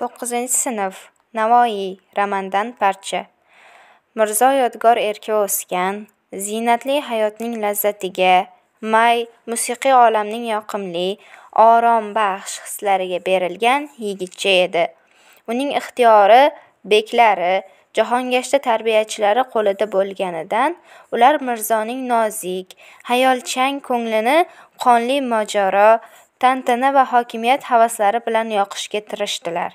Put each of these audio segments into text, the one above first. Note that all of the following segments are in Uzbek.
to'qqizinchi sinf navoiy romandan parcha mirzo yodgor erka o'sgan ziynatli hayotning lazzatiga may musiqiy olamning yoqimli orombaxsh hislariga berilgan yigitcha edi uning ixtiyori beklari jahongashta tarbiyachilari qo'lida bo'lganidan ular mirzoning nozik hayolchang ko'nglini qonli mojaro tantana va hokimiyat havaslari bilan yoqishga tirishdilar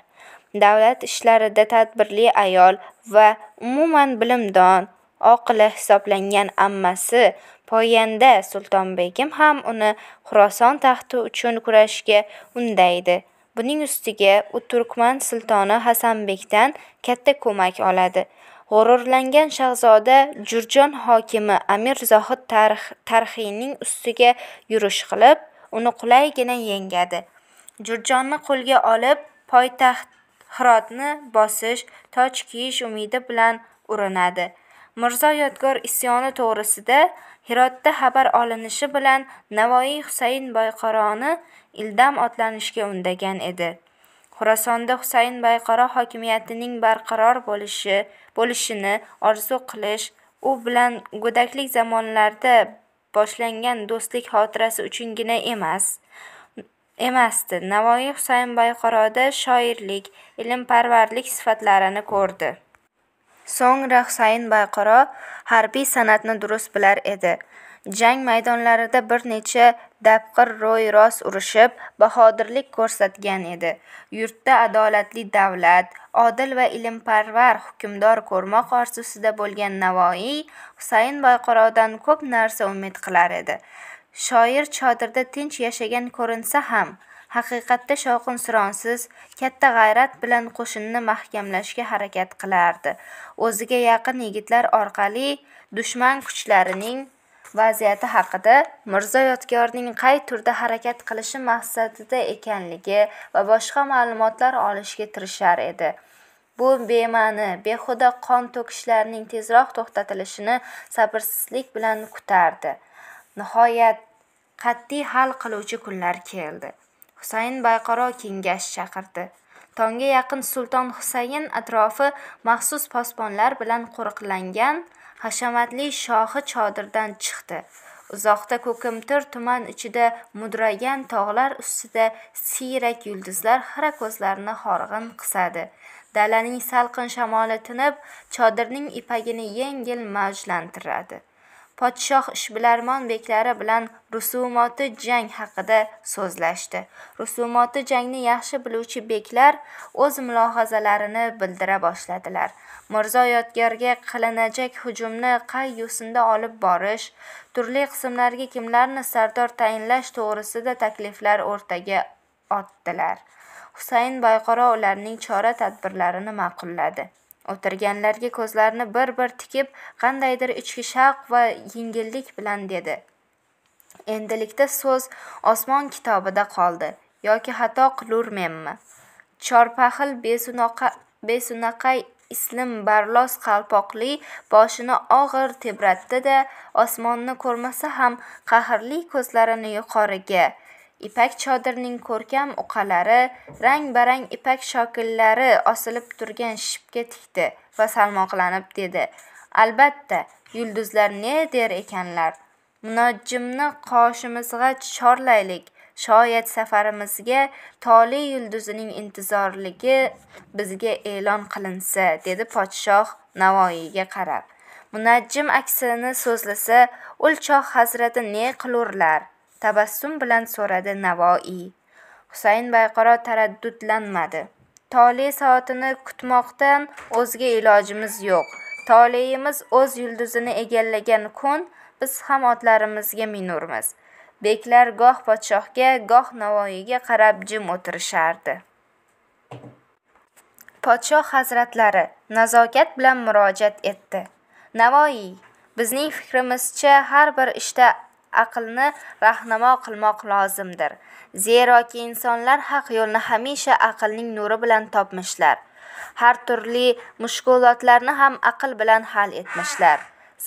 davlat ishlarida tadbirli ayol va umuman bilimdon oqila hisoblangan ammasi poyanda sultonbegim ham uni xuroson taxti uchun kurashishga undaydi buning ustiga u turkman sultoni hasanbekdan katta ko'mak oladi g'ururlangan shahzoda jurjon hokimi amir zohid tarxiyning ustiga yurish qilib uni qulaygina yengadi jurjonni qo'lga olib poytaxt hirotni bosish toj kiyish umidi bilan urinadi mirzo yodgor isyoni to'g'risida hirotda xabar olinishi bilan navoiy husayn boyqaroni ildam otlanishga undagan edi xurasonda husayn boyqaro hokimiyatining barqaror bo'lishi bo'lishini orzu qilish u bilan go'daklik zamonlarida boshlangan do'stlik xotirasi uchungina emas emasdi navoiy husayn boyqaroda shoirlik ilmparvarlik sifatlarini ko'rdi so'ngra husayn boyqaro harbiy san'atni durust bilar edi jang maydonlarida bir necha dabqir ro'y rost urishib bahodirlik ko'rsatgan edi yurtda adolatli davlat odil va ilmparvar hukmdor ko'rmoq orzusida bo'lgan navoiy husayn boyqarovdan ko'p narsa umid qilar edi shoir chodirda tinch yashagan ko'rinsa ham haqiqatda shovqin suronsiz katta g'ayrat bilan qo'shinni mahkamlashga harakat qilardi o'ziga yaqin yigitlar orqali dushman kuchlarining vaziyati haqida mirzo yodgorning qay turda harakat qilishi maqsadida ekanligi va boshqa ma'lumotlar olishga tirishar edi bu bema'ni behuda qon to'kishlarning tezroq to'xtatilishini sabrsizlik bilan kutardi nihoyat qat'iy hal qiluvchi kunlar keldi husayn bayqaro kengash chaqirdi tongga yaqin sulton husayn atrofi maxsus posbonlar bilan qo'riqlangan hashamatli shohi chodirdan chiqdi uzoqda ko'kimtir tuman ichida mudragan tog'lar ustida siyrak yulduzlar xira ko'zlarini horg'in qisadi dalaning salqin shamoli tinib chodirning ipagini yengil mavjlantiradi podshoh ishbilarmon beklari bilan rusumoti jang haqida so'zlashdi rusumoti jangni yaxshi biluvchi beklar o'z mulohazalarini bildira boshladilar mirzo yodgorga qilinajak hujumni qay yo'sinda olib borish turli qismlarga kimlarni sardor tayinlash to'g'risida takliflar o'rtaga otdilar husayn boyqaro ularning chora tadbirlarini ma'qulladi o'tirganlarga ko'zlarini bir bir tikib qandaydir ichki shavq va yengillik bilan dedi endilikda so'z osmon kitobida qoldi yoki xato qilurmenmi chorpaxil besunaqay islim barlos qalpoqli boshini og'ir tebratdi da osmonni ko'rmasa ham qahrli ko'zlarini yuqoriga ipak chodirning ko'rkam uqalari rang barang ipak shokillari osilib turgan shipga tikdi va salmoqlanib dedi albatta yulduzlar ne der ekanlar munojjimni qoshimizg'a chorlaylik shoyat safarimizga tole yulduzining intizorligi bizga e'lon qilinsa dedi podshoh navoiyga qarab munajjim aksini so'zlasa ul choh hazrati ne qilurlar tabassum bilan so'radi navoiy husayn bayqaro taraddudlanmadi tole soatini kutmoqdan o'zga ilojimiz yo'q toleyimiz o'z yulduzini egallagan kun biz ham otlarimizga minurmiz beklar goh podshohga goh navoiyga qarab jim o'tirishardi podshoh hazratlari nazokat bilan murojaat etdi navoiy bizning fikrimizcha har bir ishda aqlni rahnamo qilmoq lozimdir zeroki insonlar haq yo'lni hamisha aqlning nuri bilan topmishlar har turli mushkulotlarni ham aql bilan hal etmishlar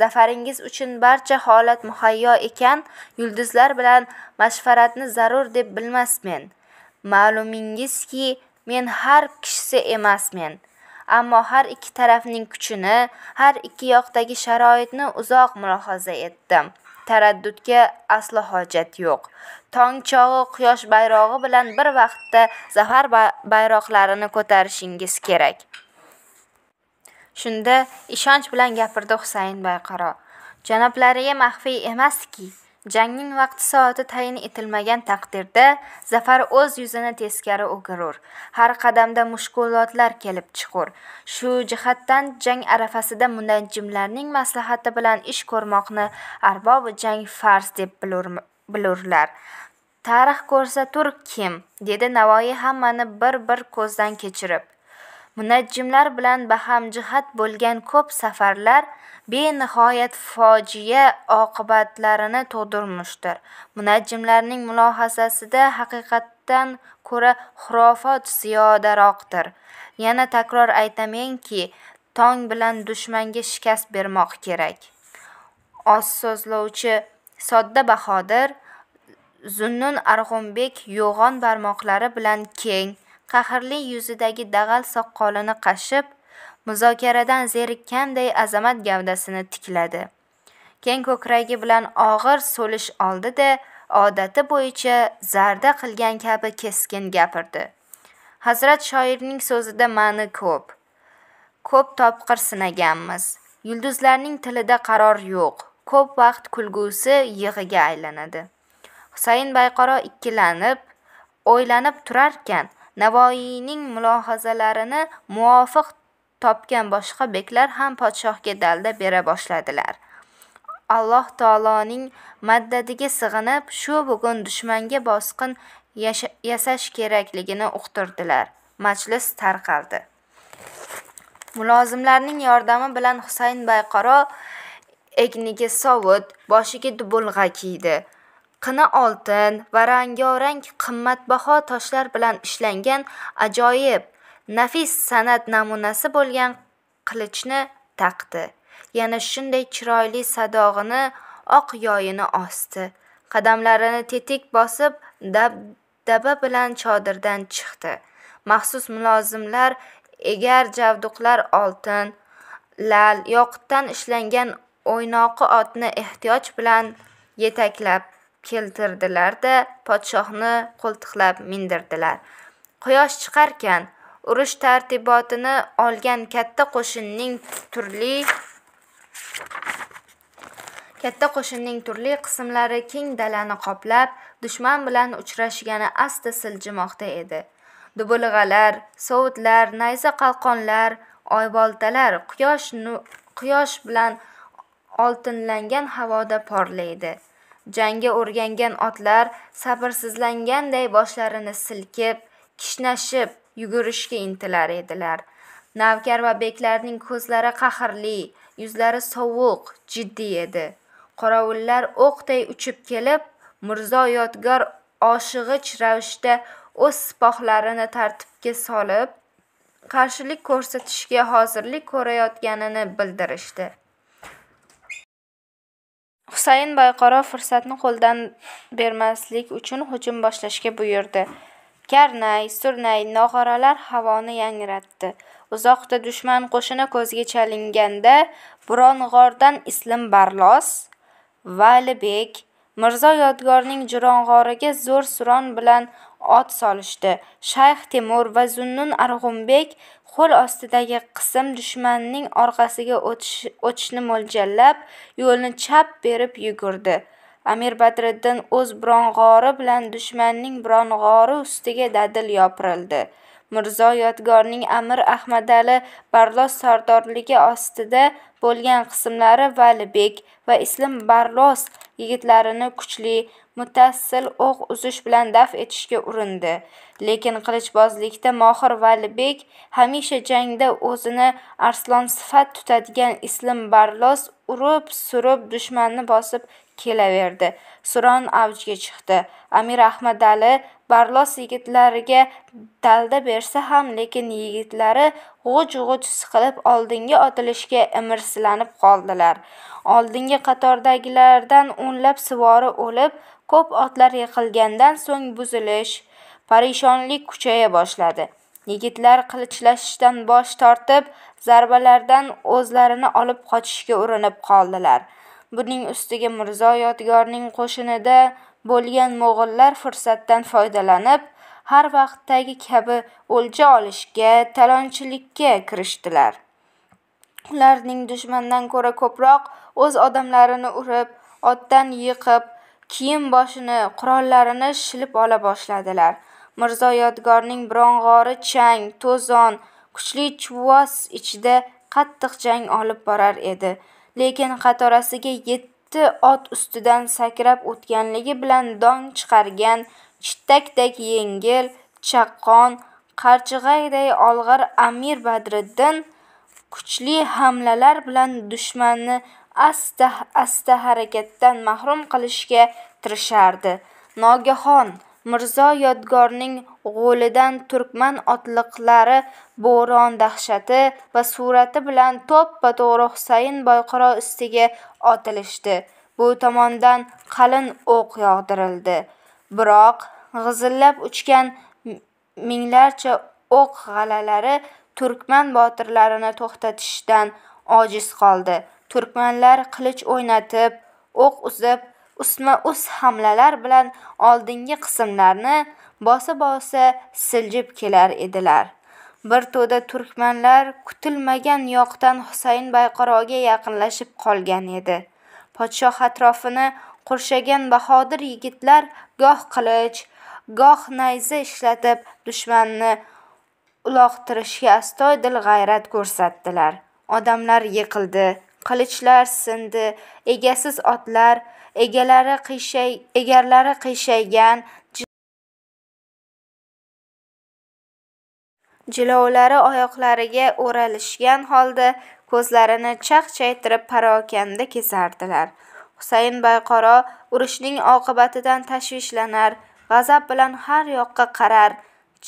zafaringiz uchun barcha holat muhayyo ekan yulduzlar bilan mashvaratni zarur deb bilmasmen ma'lumingizki men har kishisi emasmen ammo har ikki tarafning kuchini har ikki yoqdagi sharoitni uzoq mulohaza etdim taraddudga aslo hojat yo'q tong chog'i quyosh bayrog'i bilan bir vaqtda zafar bayroqlarini ko'tarishingiz kerak shunda ishonch bilan gapirdi husayn bayqaro janoblariga maxfiy emaski jangning vaqti soati tayin etilmagan taqdirda zafar o'z yuzini teskari o'girur har qadamda mushkulotlar kelib chiqur shu jihatdan jang arafasida munajjimlarning maslahati bilan ish ko'rmoqni va jang farz deb bilur, bilurlar tarix ko'rsatur kim dedi navoiy hammani bir bir ko'zdan kechirib munajjimlar bilan baham jihat bo'lgan ko'p safarlar benihoyat fojia oqibatlarini tug'dirmishdir munajjimlarning mulohazasida haqiqatdan ko'ra xurofot ziyodaroqdir yana takror aytamenki tong bilan dushmanga shikast bermoq kerak oz so'zlovchi sodda bahodir zunnun arg'umbek yo'g'on barmoqlari bilan keng qahrli yuzidagi dag'al soqolini qashib muzokaradan zerikkanday azamat gavdasini tikladi keng ko'kragi bilan og'ir so'lish oldida odati bo'yicha zarda qilgan kabi keskin gapirdi hazrat shoirning so'zida ma'ni ko'p ko'p topqir sinaganmiz yulduzlarning tilida qaror yo'q ko'p vaqt kulgusi yig'iga aylanadi husayn bayqaro ikkilanib o'ylanib turarkan navoiyning mulohazalarini muvofiq topgan boshqa beklar ham podshohga dalda bera boshladilar alloh taoloning maddadiga sig'inib shu bugun dushmanga bosqin yasash kerakligini uqtirdilar majlis tarqaldi mulozimlarning yordami bilan husayn bayqaro egniga sovut boshiga dubulg'a kiydi qini oltin va rangorang qimmatbaho toshlar bilan ishlangan ajoyib nafis san'at namunasi bo'lgan qilichni taqdi yana shunday chiroyli sadog'ini oq yoyini osdi qadamlarini tetik bosib dab daba bilan chodirdan chiqdi maxsus mulozimlar egar javduqlar oltin lal yoqutdan ishlangan o'ynoqi otni ehtiyoj bilan yetaklab keltirdilar da podshohni qo'ltiqlab mindirdilar quyosh chiqarkan urush tartibotini olgan katta qo'shinning turli katta qo'shinning turli qismlari keng dalani qoplab dushman bilan uchrashgani asta siljimoqda edi dubulg'alar sovutlar nayza qalqonlar oyboltalar quyosh quyosh bilan oltinlangan havoda porlaydi jangga o'rgangan otlar sabrsizlanganday boshlarini silkib kishnashib yugurishga intilar edilar navkar va beklarning ko'zlari qahrli yuzlari sovuq jiddiy edi qorovullar o'qday uchib kelib mirzo yodgor oshig'ich ravishda o'z sipohlarini tartibga solib qarshilik ko'rsatishga hozirlik ko'rayotganini bildirishdi husayn boyqarov fursatni qo'ldan bermaslik uchun hujum boshlashga buyurdi karnay surnay nog'oralar havoni yangratdi uzoqda dushman qo'shini ko'zga chalinganda g'ordan islim barlos valibek mirzo yodgorning jurong'origa zo'r suron bilan ot solishdi shayx temur va zunnun arg'unbek qo'l ostidagi qism dushmanning orqasiga o'tishni mo'ljallab yo'lni chap berib yugurdi amir badriddin o'z brong'ori bilan dushmanning brong'ori ustiga dadil yopirildi mirzo yodgorning amir ahmadali barlos sardorligi ostida bo'lgan qismlari valibek va islim barlos yigitlarini kuchli muttasil o'q uzish bilan daf etishga urindi lekin qilichbozlikda mohir valibek hamisha jangda o'zini arslon sifat tutadigan islim barlos urib surib dushmanni bosib kelaverdi suron avjga chiqdi amir ahmadali barlos yigitlariga dalda bersa ham lekin yigitlari g'uj g'uj siqilib oldinga otilishga imirsilanib qoldilar oldingi qatordagilardan o'nlab suvori o'lib ko'p otlar yiqilgandan so'ng buzilish parishonlik kuchaya boshladi yigitlar qilichlashishdan bosh tortib zarbalardan o'zlarini olib qochishga urinib qoldilar buning ustiga mirzo yodgorning qo'shinida bo'lgan mo'g'illar fursatdan foydalanib har vaqtdagi kabi o'lja olishga talonchilikka kirishdilar ularning dushmandan ko'ra ko'proq o'z odamlarini urib otdan yiqib kiyim boshini qurollarini shilib ola boshladilar mirzo yodgorning birong'ori chang to'zon kuchli chuvos ichida qattiq jang olib borar edi lekin qatorasiga yetti ot ustidan sakrab o'tganligi bilan dong chiqargan chittakdek yengil chaqqon qarchig'ayday olg'ir amir badriddin kuchli hamlalar bilan dushmanni asta asta harakatdan mahrum qilishga tirishardi nogahon mirzo yodgorning g'o'lidan turkman otliqlari bo'ron dahshati va surati bilan to'ppa to'g'ri husayn boyqaro ustiga otilishdi bu tomondan qalin o'q yog'dirildi biroq g'izillab uchgan minglarcha o'q g'alalari turkman botirlarini to'xtatishdan ojiz qoldi turkmanlar qilich o'ynatib o'q uzib ustma ust hamlalar bilan oldingi qismlarni bosa bosa siljib kelar edilar bir to'da turkmanlar kutilmagan yoqdan husayn bayqaroga yaqinlashib qolgan edi podshoh atrofini qurshagan bahodir yigitlar goh qilich goh nayza ishlatib dushmanni uloqtirishga astoydil g'ayrat ko'rsatdilar odamlar yiqildi qilichlar sindi egasiz otlar egalari egarlari qiyshaygan jilovlari oyoqlariga o'ralishgan holda ko'zlarini chaqchaytirib parokanda kezardilar husayn bayqaro urushning oqibatidan tashvishlanar g'azab bilan har yoqqa qarar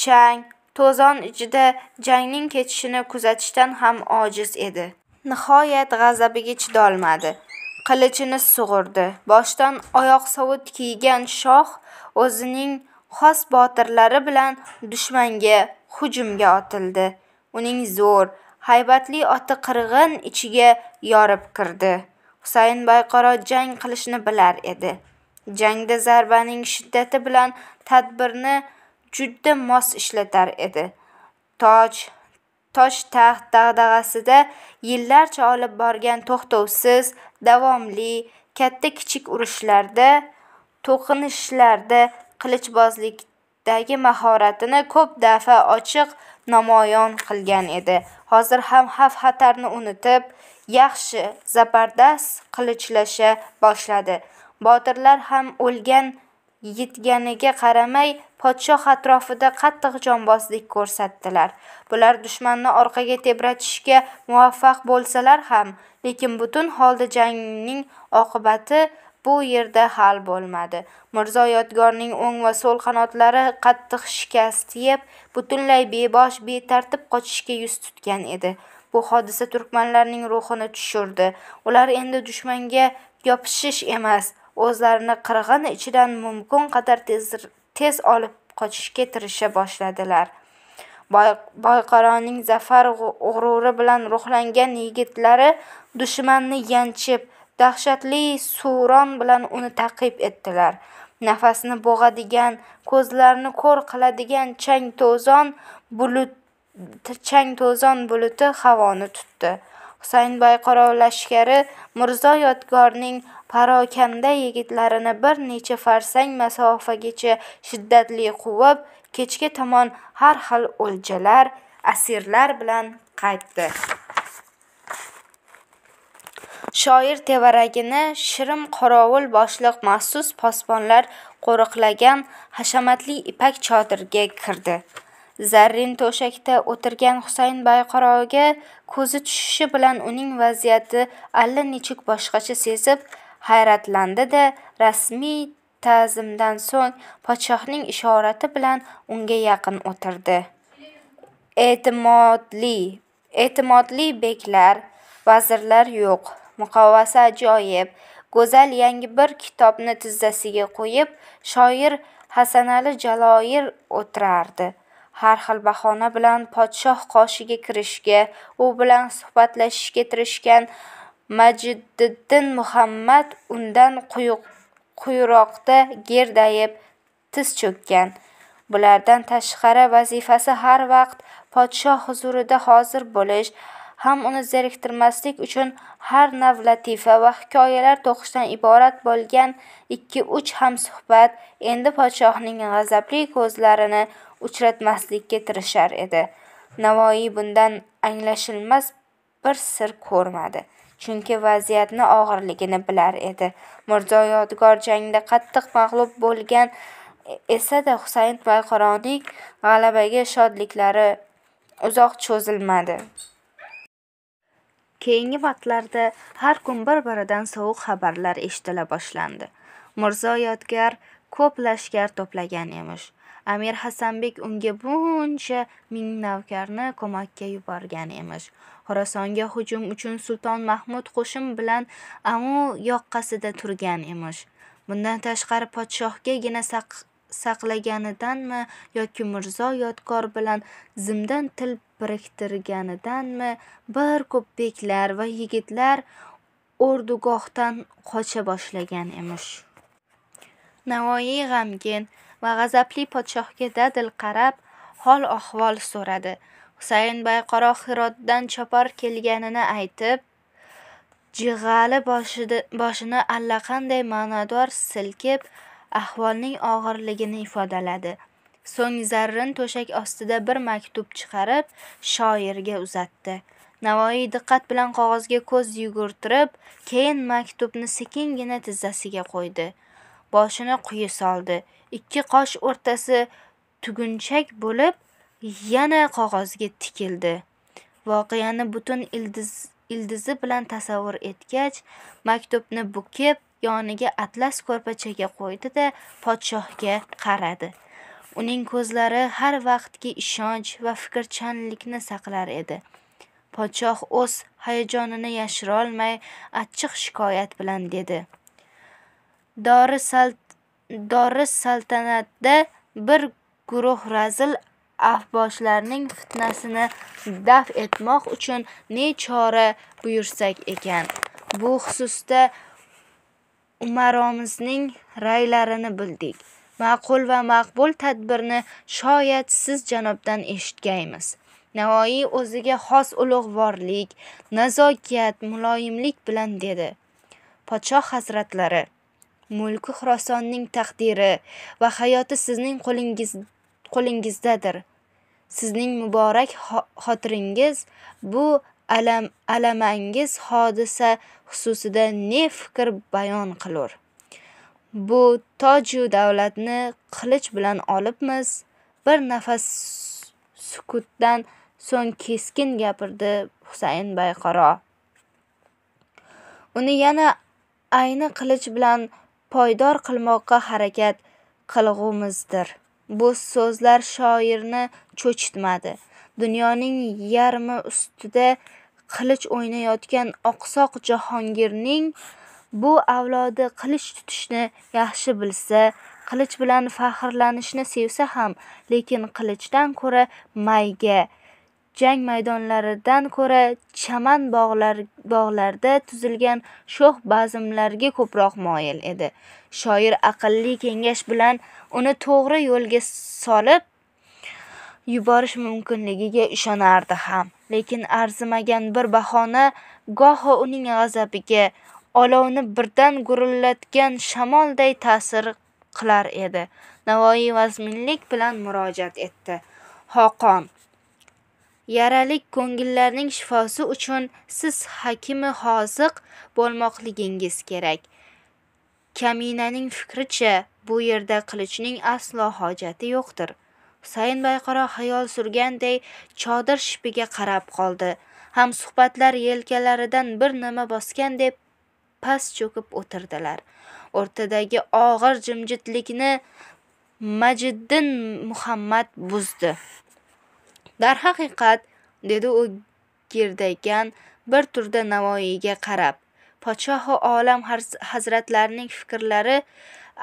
chang to'zon ichida jangning kechishini kuzatishdan ham ojiz edi nihoyat g'azabiga chidolmadi qilichini sug'urdi boshdan oyoq sovut kiygan shoh o'zining xos botirlari bilan dushmanga hujumga otildi uning zo'r haybatli oti qirg'in ichiga yorib kirdi husayn bayqaro jang qilishni bilar edi jangda zarbaning shiddati bilan tadbirni juda mos ishlatar edi toj tosh taxt dag'dag'asida yillarcha olib borgan to'xtovsiz davomli katta kichik urushlarda to'qinishlarda qilichbozlikdagi mahoratini ko'p dafa ochiq namoyon qilgan edi hozir ham xavf xatarni unutib yaxshi zabardast qilichlasha boshladi botirlar ham o'lgan yetganiga qaramay podshoh atrofida qattiq jonbozlik ko'rsatdilar bular dushmanni orqaga tebratishga muvaffaq bo'lsalar ham lekin butun holda jangning oqibati bu yerda hal bo'lmadi mirzo yodgorning o'ng va so'l qanotlari qattiq shikast yeb butunlay bebosh betartib qochishga yuz tutgan edi bu hodisa turkmanlarning ruhini tushirdi ular endi dushmanga yopishish emas o'zlarini qirg'in ichidan mumkin qadar tez, tez olib qochishga tirisha boshladilar boyqaroning zafar g'ururi bilan ruhlangan yigitlari dushmanni yanchib dahshatli suron bilan uni taqib etdilar nafasni bo'g'adigan ko'zlarni ko'r qiladigan chang to'zon bulut chang to'zon buluti havoni tutdi husayn boyqarov lashkari mirzo yodgorning parokanda yigitlarini bir necha farsang masofagacha shiddatli quvib kechga tomon har xil o'ljalar asirlar bilan qaytdi shoir tevaragini shirim qorovul boshliq maxsus posbonlar qo'riqlagan hashamatli ipak chodirga kirdi zarrin to'shakda o'tirgan husayn bayqarovga ko'zi tushishi bilan uning vaziyati allanechuk boshqacha sezib hayratlandi da rasmiy ta'zimdan so'ng podshohning ishorati bilan unga yaqin o'tirdi e'timodli e'timodli beklar vazirlar yo'q muqovasi ajoyib go'zal yangi bir kitobni tizzasiga qo'yib shoir hasanali jaloir o'tirardi har xil bahona bilan podshoh qoshiga kirishga u bilan suhbatlashishga tirishgan majdiddin muhammad undan quyiroqda gerdayib tiz cho'kkan bulardan tashqari vazifasi har vaqt podshoh huzurida hozir bo'lish ham uni zeriktirmaslik uchun har nav latifa va hikoyalar to'qishdan iborat bo'lgan ikki uch hamsuhbat endi podshohning g'azabli ko'zlarini uchratmaslikka tirishar edi navoiy bundan anglashilmas bir sir ko'rmadi chunki vaziyatni og'irligini bilar edi. Mirzo Yodgor jangda qattiq mag'lub bo'lgan esa-da Husayn Boyqaroning g'alabaga shodliklari uzoq cho'zilmadi. Keyingi vaqtlarda har kun bir-biridan sovuq xabarlar eshitila boshlandi. Mirzo Yodgar ko'p lashkar to'plagan emish. amir hasanbek unga buncha ming navkarni ko'makka yuborgan emish xorasonga hujum uchun sulton mahmud qo'shin bilan amu yoqqasida turgan emish bundan tashqari podshohgagina saq saqlaganidanmi yoki mirzo yodgor bilan zimdan til biriktirganidanmi bir ko'p beklar va yigitlar ordugohdan qocha boshlagan emish navoiy g'amgin va g'azabli podshohga dadil qarab hol ahvol so'radi husayn bay qaro hirotdan chopar kelganini aytib jig'ali boshini allaqanday ma'nodor silkib ahvolning og'irligini ifodaladi so'ng zarrin to'shak ostida bir maktub chiqarib shoirga uzatdi navoiy diqqat bilan qog'ozga ko'z yugurtirib keyin maktubni sekingina tizzasiga qo'ydi boshini quyi soldi ikki qosh o'rtasi tugunchak bo'lib yana qog'ozga tikildi voqeani butun ildiz ildizi bilan tasavvur etgach maktubni bukib yoniga atlas ko'rpachaga qo'ydi da podshohga qaradi uning ko'zlari har vaqtgi ishonch va fikrchanlikni saqlar edi podshoh o'z hayajonini yashirolmay achchiq shikoyat bilan dedi dori sal saltanatda bir guruh razil afboshlarning fitnasini daf etmoq uchun ne chora buyursak ekan bu xususda umaromizning ra'ylarini bildik ma'qul va maqbul tadbirni shoyad siz janobdan eshitgaymiz navoiy o'ziga xos ulug'vorlik nazokat muloyimlik bilan dedi podshoh hazratlari mulki xurosonning taqdiri va hayoti sizning qo'lingiz qo'lingizdadir sizning muborak xotiringiz bu alam alamangiz hodisa xususida ne fikr bayon qilur bu toju davlatni qilich bilan olibmiz bir nafas sukutdan so'ng keskin gapirdi husayn bayqaro uni yana ayni qilich bilan poydor qilmoqqa harakat qilg'umizdir bu so'zlar shoirni cho'chitmadi dunyoning yarmi ustida qilich o'ynayotgan oqsoq jahongirning bu avlodi qilich tutishni yaxshi bilsa qilich bilan faxrlanishni sevsa ham lekin qilichdan ko'ra mayga jang maydonlaridan ko'ra chaman bog'lar bog'larda tuzilgan sho'x bazmlarga ko'proq moyil edi shoir aqlli kengash bilan uni to'g'ri yo'lga solib yuborish mumkinligiga ishonardi ham lekin arzimagan bir bahona goho uning g'azabiga olovni birdan gurillatgan shamolday ta'sir qilar edi navoiy vazminlik bilan murojaat etdi xoqon yaralik ko'ngillarning shifosi uchun siz hakimi hoziq bo'lmoqligingiz kerak kaminaning fikricha bu yerda qilichning aslo hojati yo'qdir husayn bayqaro xayol surganday chodir shipiga qarab qoldi ham suhbatlar yelkalaridan bir nima bosgandek past cho'kib o'tirdilar o'rtadagi og'ir jimjitlikni majiddin muhammad buzdi darhaqiqat dedi u girdaygan bir turda navoiyga qarab podshohi olam hazratlarining fikrlari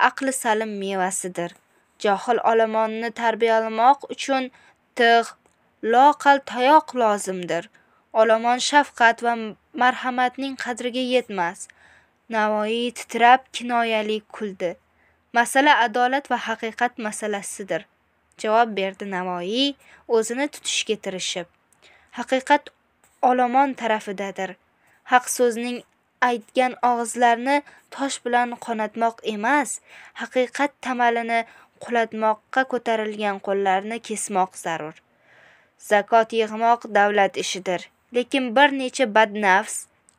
aqli salim mevasidir johil olomonni tarbiyalamoq uchun tig' loqal tayoq lozimdir olomon shafqat va marhamatning qadriga yetmas navoiy titrab kinoyali kuldi masala adolat va haqiqat masalasidir javob berdi navoiy o'zini tutishga tirishib haqiqat olomon tarafidadir haq so'zning aytgan og'izlarni tosh bilan qonatmoq emas haqiqat tamalini qulatmoqqa ko'tarilgan qo'llarni kesmoq zarur zakot yig'moq davlat ishidir lekin bir necha badnafs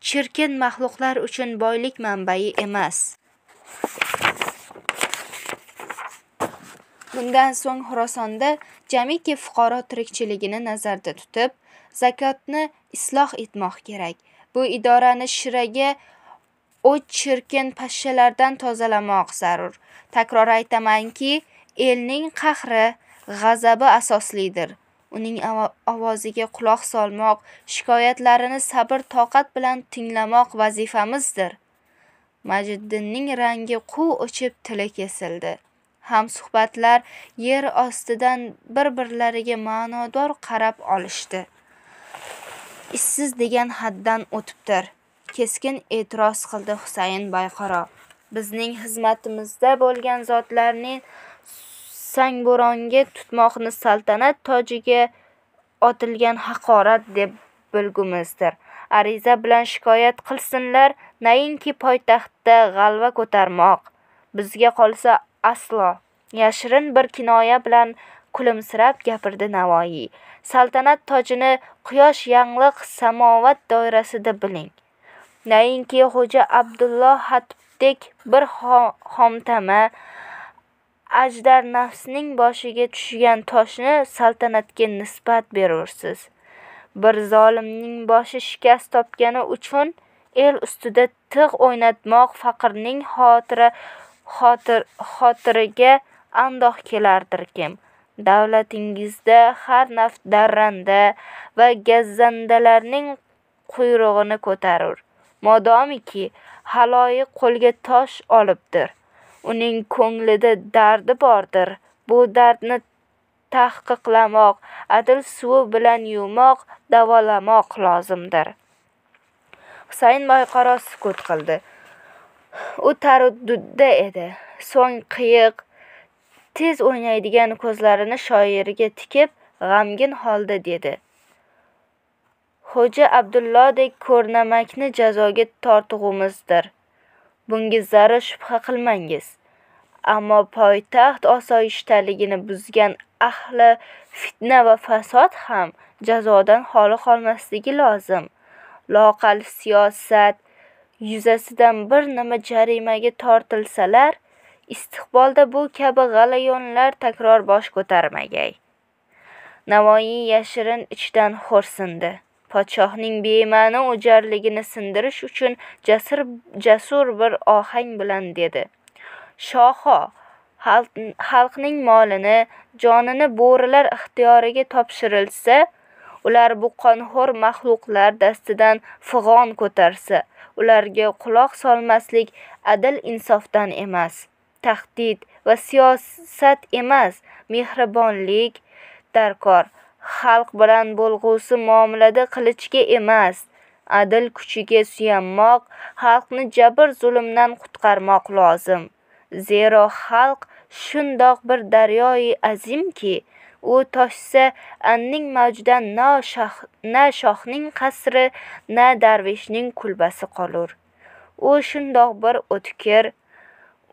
chirkin maxluqlar uchun boylik manbai emas Bundan so'ng Xorasonda jamiki fuqaro tirikchiligini nazarda tutib, zakotni isloh etmoq kerak. Bu idorani shiraga o'chirkin chirkin pashshalardan tozalamoq zarur. Takror aytamanki, elning qahri, g'azabi asoslidir. Uning ovoziga quloq solmoq, shikoyatlarini sabr-toqat bilan tinglamoq vazifamizdir. Majiddinning rangi quv o'chib tili kesildi. hamsuhbatlar yer ostidan bir birlariga ma'nodor qarab olishdi ishsiz degan haddan o'tibdir keskin e'tiroz qildi husayn bayqaro bizning xizmatimizda bo'lgan zotlarni sangbo'ronga tutmoqni saltanat tojiga otilgan haqorat deb bilgumizdir ariza bilan shikoyat qilsinlar nainki poytaxtda g'alva ko'tarmoq bizga qolsa aslo yashirin bir kinoya bilan kulimsirab gapirdi navoiy saltanat tojini quyosh yangliq samovat doirasida biling nainki xo'ja abdulloh hatibdek bir xomtama ajdar nafsning boshiga tushgan toshni saltanatga nisbat berursiz bir zolimning boshi shikast topgani uchun el ustida tig' o'ynatmoq faqirning xotira xotir xotiriga andoh kim davlatingizda har naf darranda va gazzandalarning quyrug'ini ko'tarur modomiki haloyi qo'lga tosh olibdir uning ko'nglida dardi bordir bu dardni tahqiqlamoq adil suvi bilan yuvmoq davolamoq lozimdir husayn boyqaro sukut qildi U taruddudda edi so'ng qiyiq tez o'ynaydigan ko'zlarini shoirga tikib g'amgin holda dedi xo'ja abdullodek ko'rnamakni jazoga tortg'umizdir bunga zarra shubha qilmangiz ammo poytaxt osoyishtaligini buzgan ahli fitna va fasod ham jazodan xoli qolmasligi lozim loqal siyosat yuzasidan bir nima jarimaga tortilsalar istiqbolda bu kabi g'alayonlar takror bosh ko'tarmagay navoiy yashirin ichdan xo'rsindi podshohning bema'ni o'jarligini sindirish uchun jasur jasur bir ohang bilan dedi shoho xalqning molini jonini bo'rilar ixtiyoriga topshirilsa ular bu qonxo'r maxluqlar dastidan fig'on ko'tarsa ularga quloq solmaslik adil insofdan emas tahdid va siyosat emas mehribonlik darkor xalq bilan bo'lg'usi muomalada qilichga emas adil kuchiga suyanmoq xalqni jabr zulmdan qutqarmoq lozim zero xalq shundoq bir daryoyi azimki u toshsa anning mavjidan na shohning qasri na darvishning kulbasi qolur u shundoq bir o'tkir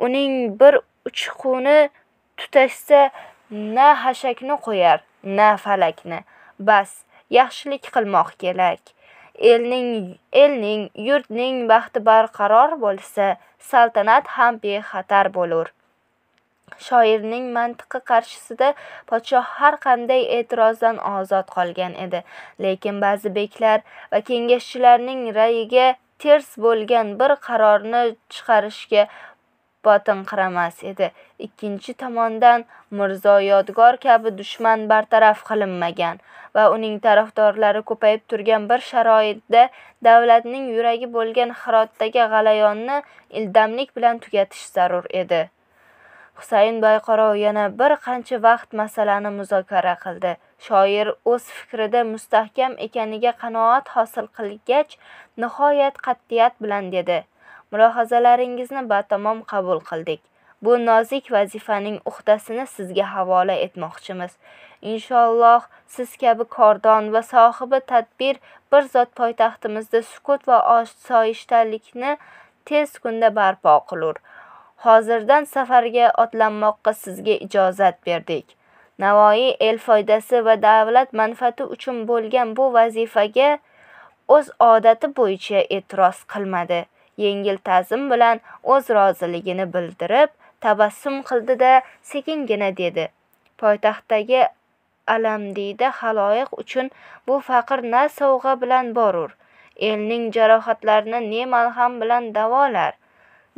uning bir uchquni tutashsa na hashakni qo'yar na falakni bas yaxshilik qilmoq kerak elning elning yurtning baxti barqaror bo'lsa saltanat ham bexatar bo'lur shoirning mantiqi qarshisida podshoh har qanday e'tirozdan ozod qolgan edi lekin ba'zi beklar va kengashchilarning rayiga ters bo'lgan bir qarorni chiqarishga botinqiramas edi ikkinchi tomondan mirzo yodgor kabi dushman bartaraf qilinmagan va uning tarafdorlari ko'payib turgan bir sharoitda davlatning yuragi bo'lgan hirotdagi g'alayonni ildamlik bilan tugatish zarur edi husayn bayqarov yana bir qancha vaqt masalani muzokara qildi shoir o'z fikrida mustahkam ekaniga qanoat hosil qilgach nihoyat qat'iyat bilan dedi mulohazalaringizni batamom qabul qildik bu nozik vazifaning uxtasini sizga havola etmoqchimiz inshaalloh siz kabi kordon va sohibi tadbir bir zot poytaxtimizda sukut va osoyishtalikni tez kunda barpo qilur hozirdan safarga otlanmoqqa sizga ijozat berdik navoiy el foydasi va davlat manfaati uchun bo'lgan bu vazifaga o'z odati bo'yicha e'tiroz qilmadi yengil ta'zim bilan o'z roziligini bildirib tabassum qildi da sekingina dedi poytaxtdagi alamdiyda haloyiq uchun bu faqir na sovg'a bilan borur elning jarohatlarini ne malham bilan davolar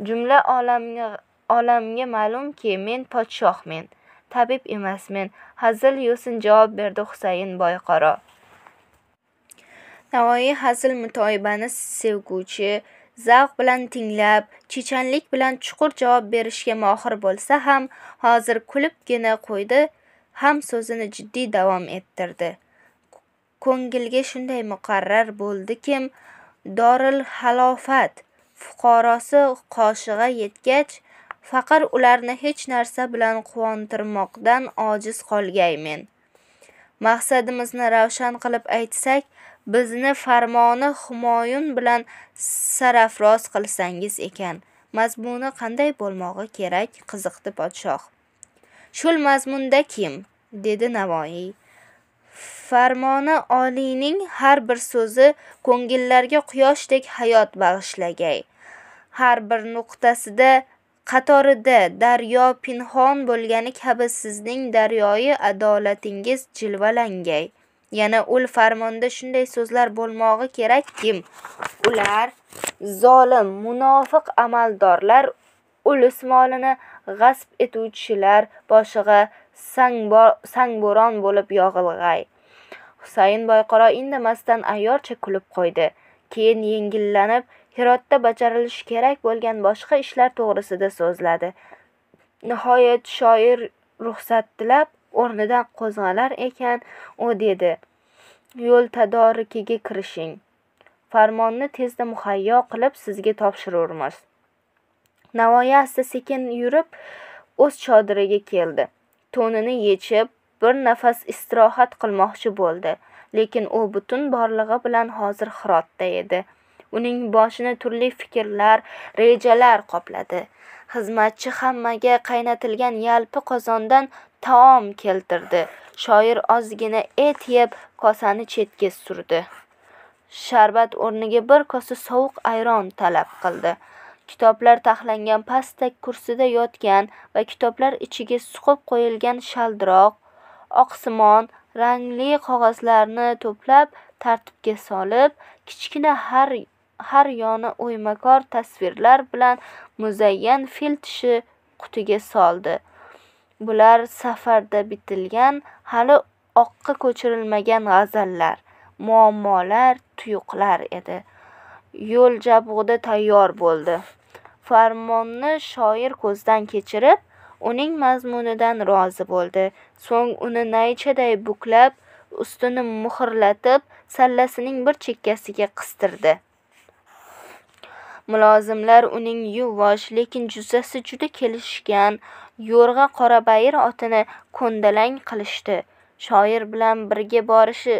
jumla olamga olamga ma'lumki men podshohmen tabib emasmen hazil yo'sin javob berdi husayn boyqaro navoiy hazil mutoyibani sevguvchi zavq bilan tinglab chechanlik bilan chuqur javob berishga mohir bo'lsa ham hozir kulibgina qo'ydi ham so'zini jiddiy davom ettirdi ko'ngilga shunday muqarrar bo'ldi kim doril halofat fuqarosi qoshig'a yetgach faqir ularni hech narsa bilan quvontirmoqdan ojiz qolgaymen maqsadimizni ravshan qilib aytsak bizni farmoni humoyun bilan sarafroz qilsangiz ekan mazmuni qanday bo'lmog'i kerak qiziqdi podshoh shul mazmunda kim dedi navoiy farmoni oliyning har bir so'zi ko'ngillarga quyoshdek hayot bag'ishlagay har bir nuqtasida qatorida daryo pinhon bo'lgani kabi sizning daryoyi adolatingiz jilvalangay yana ul farmonda shunday so'zlar bo'lmog'i kerakki ular zolim munofiq amaldorlar ulus molini g'asb etuvchilar boshiga sangbo'ron bo'lib yog'ilg'ay husayn boyqaro indamasdan ayyorcha kulib qo'ydi keyin yengillanib hirotda bajarilishi kerak bo'lgan boshqa ishlar to'g'risida so'zladi nihoyat shoir ruxsat tilab o'rnidan qo'zg'alar ekan u dedi yo'l tadorikiga kirishing farmonni tezda muhayyo qilib sizga topshirurmiz navoiy asta sekin yurib o'z chodiriga keldi to'nini yechib bir nafas istirohat qilmoqchi bo'ldi lekin u butun borlig'i bilan hozir hirotda edi uning boshini turli fikrlar rejalar qopladi xizmatchi hammaga qaynatilgan yalpi qozondan taom keltirdi shoir ozgina et yeb kosani chetga surdi sharbat o'rniga bir kosa sovuq ayron talab qildi kitoblar taxlangan pastak kursida yotgan va kitoblar ichiga suqib qo'yilgan shaldiroq oqsimon rangli qog'ozlarni to'plab tartibga solib kichkina har har yoni o'ymakor tasvirlar bilan muzayyan fil tishi qutiga soldi bular safarda bitilgan hali oqqa ko'chirilmagan g'azallar muammolar tuyuqlar edi yo'l jabug'ida tayyor bo'ldi farmonni shoir ko'zdan kechirib uning mazmunidan rozi bo'ldi so'ng uni naychaday buklab ustini muhrlatib sallasining bir chekkasiga qistirdi mulozimlar uning yuvosh lekin jussasi juda kelishgan yo'rg'a qorabayir otini ko'ndalang qilishdi shoir bilan birga borishi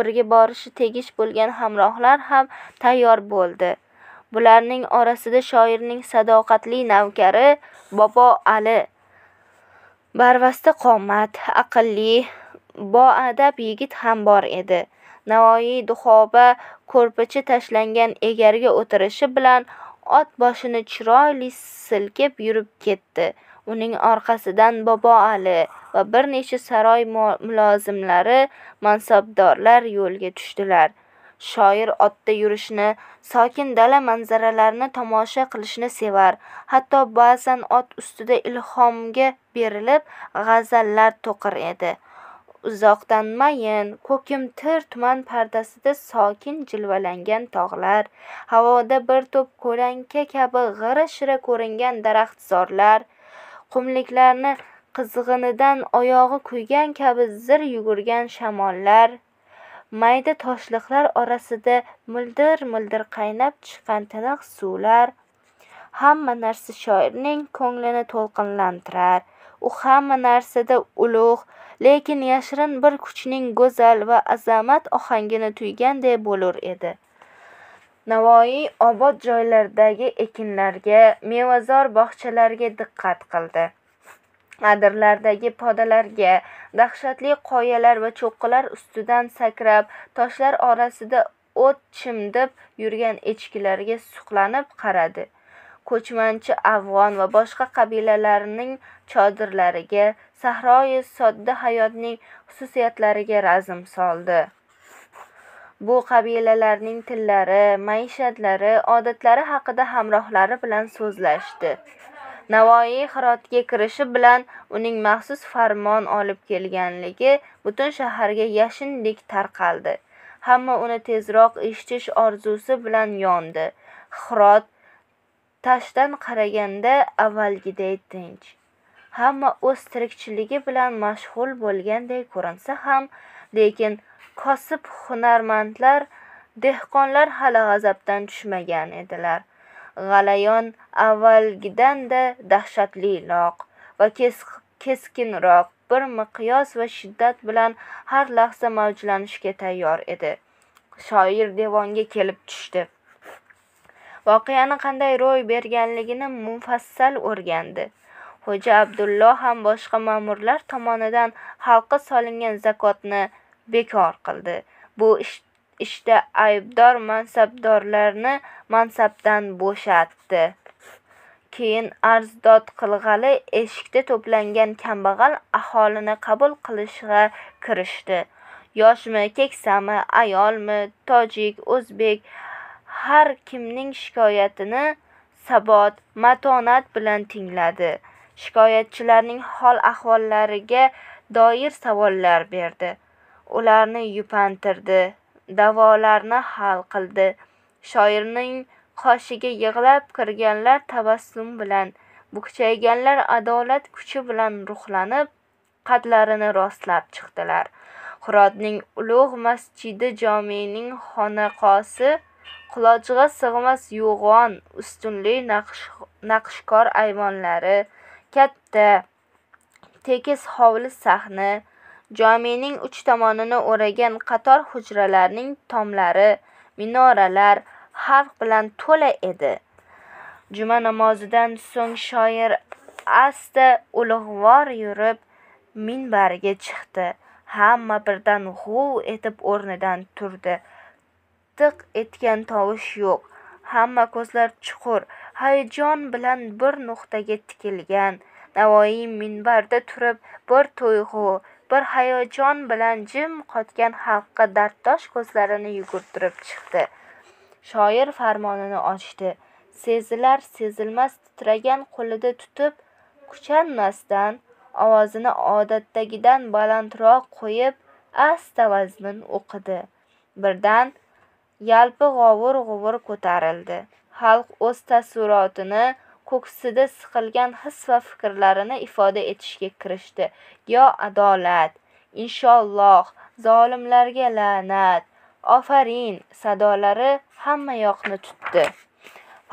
birga borishi tegish bo'lgan hamrohlar ham tayyor bo'ldi bularning orasida shoirning sadoqatli navkari bobo ali barvasta qomat aqlli boadab yigit ham bor edi navoiy duxoba ko'rpacha tashlangan egarga o'tirishi bilan ot boshini chiroyli silkib yurib ketdi uning orqasidan bobo ali va bir necha saroy mulozimlari mansabdorlar yo'lga tushdilar Shoir otda yurishni, sokin dala manzaralarini tomosha qilishni sevar. Hatto ba'zan ot ustida ilhomga berilib g'azallar to'qir edi. Uzoqdan mayin, ko'kimtir tuman pardasida sokin jilvalangan tog'lar, havoda bir to'p ko'lanka kabi g'ira-shira ko'ringan daraxtzorlar, qumliklarni qizg'inidan oyog'i kuygan kabi zir yugurgan shamollar mayda toshliqlar orasida mildir mildir qaynab chiqqan tiniq suvlar hamma narsa shoirning ko'nglini to'lqinlantirar u hamma narsada ulug' lekin yashirin bir kuchning go'zal va azamat ohangini tuyganday bo'lur edi navoiy obod joylardagi ekinlarga mevazor bog'chalarga diqqat qildi adirlardagi podalarga dahshatli qoyalar va cho'qqilar ustidan sakrab toshlar orasida o't chimdib yurgan echkilarga suqlanib qaradi ko'chmanchi afg'on va boshqa qabilalarning chodirlariga sahroyi sodda hayotning xususiyatlariga razm soldi bu qabilalarning tillari maishatlari odatlari haqida hamrohlari bilan so'zlashdi navoiy hirotga kirishi bilan uning maxsus farmon olib kelganligi butun shaharga yashindek tarqaldi hamma uni tezroq eshitish orzusi bilan yondi hirot tashdan qaraganda avvalgiday tinch hamma o'z tirikchiligi bilan mashg'ul bo'lganday ko'rinsa ham lekin kosib hunarmandlar dehqonlar hali g'azabdan tushmagan edilar g'alayon avvalgidan-da dahshatliroq va keskinroq bir miqyos va shiddat bilan har lahza mavjlanishga tayyor edi shoir devonga kelib tushdi voqeani qanday ro'y berganligini mufassal o'rgandi xo'ja abdullo ham boshqa ma'murlar tomonidan xalqqa solingan zakotni bekor qildi bu ish ishda aybdor mansabdorlarni mansabdan bo'shatdi keyin arzdod qilg'ali eshikda to'plangan kambag'al aholini qabul qilishga kirishdi yoshmi keksami ayolmi tojik o'zbek har kimning shikoyatini sabot matonat bilan tingladi shikoyatchilarning hol ahvollariga doir savollar berdi ularni yupantirdi da'volarni hal qildi shoirning qoshiga yig'lab kirganlar tabassum bilan bukchayganlar adolat kuchi bilan ruhlanib qadlarini rostlab chiqdilar hirotning ulug' masjidi jomening xonaqosi qulochga sig'mas yo'g'on ustunli naqshkor ayvonlari katta tekis hovli sahni jomening uch tomonini o'ragan qator hujralarning tomlari minoralar xalq bilan to'la edi juma namozidan so'ng shoir asta ulug'vor yurib minbarga chiqdi hamma birdan g'uv etib o'rnidan turdi tiq etgan tovush yo'q hamma ko'zlar chuqur hayajon bilan bir nuqtaga tikilgan navoiy minbarda turib bir tuyg'u bir hayajon bilan jim qotgan xalqqa darddosh ko'zlarini yugurtirib chiqdi shoir farmonini ochdi sezilar sezilmas titragan qo'lida tutib kuchanmasdan ovozini odatdagidan balandroq qo'yib asta vazmin o'qidi birdan yalpi g'ovur g'uvur ko'tarildi xalq o'z taassurotini ko'ksida siqilgan his va fikrlarini ifoda etishga kirishdi yo adolat inshoolloh zolimlarga la'nat ofarin sadolari hamma yoqni tutdi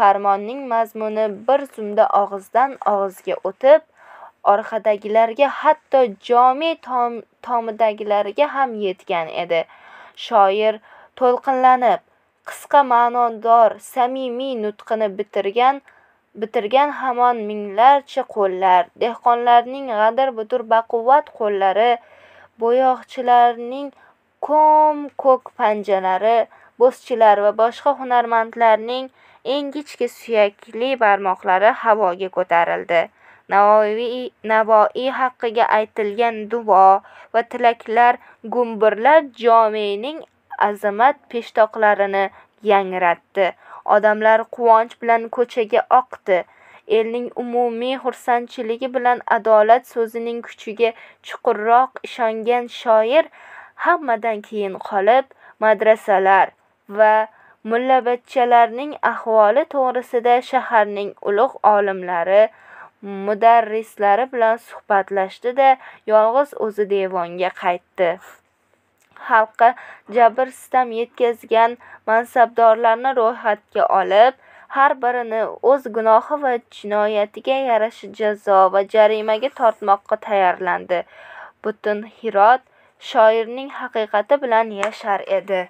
farmonning mazmuni bir zumda og'izdan og'izga o'tib orqadagilarga hatto jome tom, tomidagilarga ham yetgan edi shoir to'lqinlanib qisqa ma'nodor samimiy nutqini bitirgan bitirgan hamon minglarcha qo'llar dehqonlarning g'adir butur baquvvat qo'llari bo'yoqchilarning ko'm ko'k panjalari bo'zchilar va boshqa hunarmandlarning ingichka suyakli barmoqlari havoga ko'tarildi navoiy navoiy haqqiga aytilgan duo va tilaklar gumburlab jomening azamat peshtoqlarini yangratdi Odamlar quvonch bilan ko'chaga oqdi. Elning umumiy xursandchiligi bilan adolat so'zining kuchiga chuqurroq ishongan shoir hammadan keyin qolib, madrasalar va mullabatchalarning ahvoli to'g'risida shaharning ulug' olimlari, mudarrislari bilan suhbatlashdi-da, yolg'iz o'zi devonga qaytdi. xalqqa jabr sitam yetkazgan mansabdorlarni ro'yxatga olib har birini o'z gunohi va jinoyatiga yarasha jazo va jarimaga tortmoqqa tayyorlandi butun hirot shoirning haqiqati bilan yashar edi